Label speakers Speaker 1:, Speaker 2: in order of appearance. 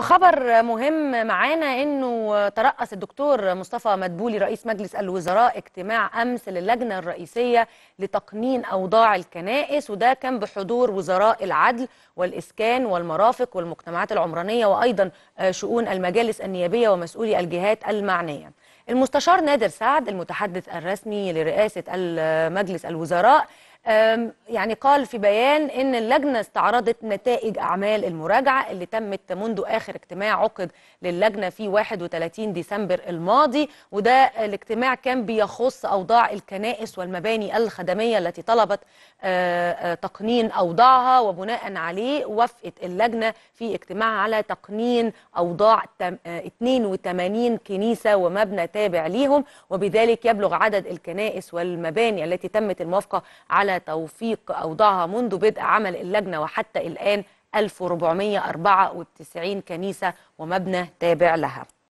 Speaker 1: خبر مهم معانا انه ترأس الدكتور مصطفى مدبولي رئيس مجلس الوزراء اجتماع امس للجنه الرئيسيه لتقنين اوضاع الكنائس وده كان بحضور وزراء العدل والاسكان والمرافق والمجتمعات العمرانيه وايضا آه، شؤون المجالس النيابيه ومسؤولي الجهات المعنيه. المستشار نادر سعد المتحدث الرسمي لرئاسه مجلس الوزراء يعني قال في بيان ان اللجنه استعرضت نتائج اعمال المراجعه اللي تمت منذ اخر اجتماع عقد للجنه في 31 ديسمبر الماضي وده الاجتماع كان بيخص اوضاع الكنائس والمباني الخدميه التي طلبت أه، أه، تقنين اوضاعها وبناء عليه وافقت اللجنه في اجتماعها على تقنين اوضاع 82 أه، كنيسه ومبنى تابع ليهم وبذلك يبلغ عدد الكنائس والمباني التي تمت الموافقه على توفيق أوضاعها منذ بدء عمل اللجنة وحتى الآن 1494 كنيسة ومبنى تابع لها